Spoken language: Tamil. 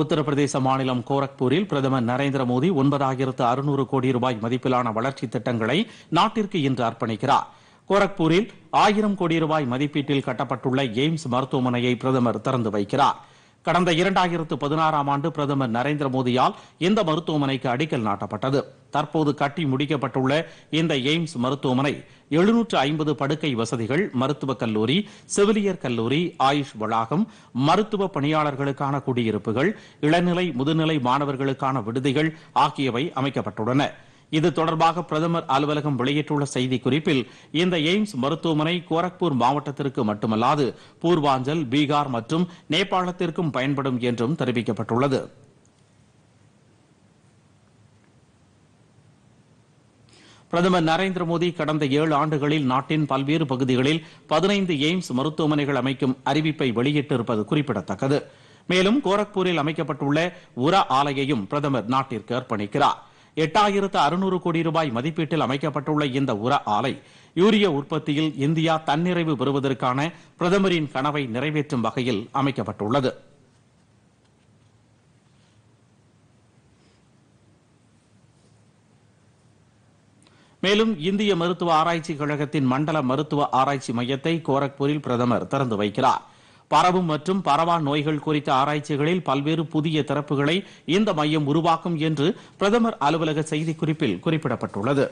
உத்தரப்பிரதேச மாநிலம் கோரக்பூரில் பிரதமர் நரேந்திர மோடி ஒன்பதாயிரத்து அறுநூறு கோடி ரூபாய் மதிப்பிலான வளர்ச்சி திட்டங்களை நாட்டிற்கு இன்று அர்ப்பணிக்கிறார் கோரக்பூரில் ஆயிரம் கோடி ரூபாய் மதிப்பீட்டில் கட்டப்பட்டுள்ள எய்ம்ஸ் மருத்துவமனையை பிரதமர் திறந்து வைக்கிறார் கடந்த இரண்டாயிரத்து பதினாறாம் ஆண்டு பிரதமர் நரேந்திர மோடியால் இந்த மருத்துவமனைக்கு அடிக்கல் நாட்டப்பட்டது தற்போது கட்டி முடிக்கப்பட்டுள்ள இந்த எய்ம்ஸ் மருத்துவமனை எழுநூற்று ஐம்பது படுக்கை வசதிகள் மருத்துவக் கல்லூரி செவிலியர் கல்லூரி ஆயுஷ் வளாகம் மருத்துவ பணியாளர்களுக்கான குடியிருப்புகள் இளநிலை முதுநிலை மாணவர்களுக்கான விடுதிகள் ஆகியவை அமைக்கப்பட்டுள்ளன இது தொடர்பாக பிரதமர் அலுவலகம் வெளியிட்டுள்ள செய்தி குறிப்பில் இந்த எய்ம்ஸ் மருத்துவமனை கோரக்பூர் மாவட்டத்திற்கு மட்டுமல்லாது பூர்வாஞ்சல் பீகார் மற்றும் நேபாளத்திற்கும் பயன்படும் என்றும் தெரிவிக்கப்பட்டுள்ளது பிரதமர் நரேந்திர மோடி கடந்த ஏழு ஆண்டுகளில் நாட்டின் பல்வேறு பகுதிகளில் பதினைந்து எய்ம்ஸ் மருத்துவமனைகள் அமைக்கும் அறிவிப்பை வெளியிட்டிருப்பது குறிப்பிடத்தக்கது மேலும் கோரக்பூரில் அமைக்கப்பட்டுள்ள உர ஆலையையும் பிரதமர் நாட்டிற்கு அர்ப்பணிக்கிறார் எட்டாயிரத்து அறுநூறு கோடி ரூபாய் மதிப்பீட்டில் அமைக்கப்பட்டுள்ள இந்த உர ஆலை யூரிய உற்பத்தியில் இந்தியா தன்னிறைவு பெறுவதற்கான பிரதமரின் கனவை நிறைவேற்றும் வகையில் அமைக்கப்பட்டுள்ளது மேலும் இந்திய மருத்துவ ஆராய்ச்சி கழகத்தின் மண்டல மருத்துவ ஆராய்ச்சி மையத்தை கோரக்பூரில் பிரதமர் திறந்து வைக்கிறார் பரவும் மற்றும் பரவா நோய்கள் குறித்த ஆராய்ச்சிகளில் பல்வேறு புதிய திறப்புகளை இந்த மையம் உருவாக்கும் என்று பிரதமர் அலுவலக செய்திக்குறிப்பில் குறிப்பிடப்பட்டுள்ளது